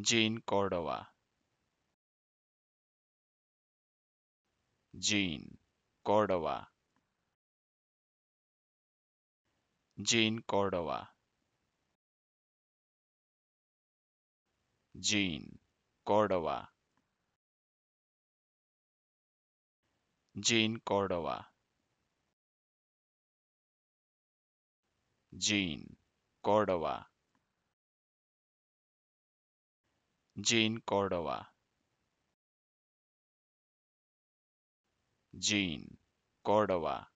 Jean Cordova. Jean Cordova. Jean Cordova. Jean Cordova. Jean Cordova. Jean Cordova. Jean Cordova. Jean Cordova.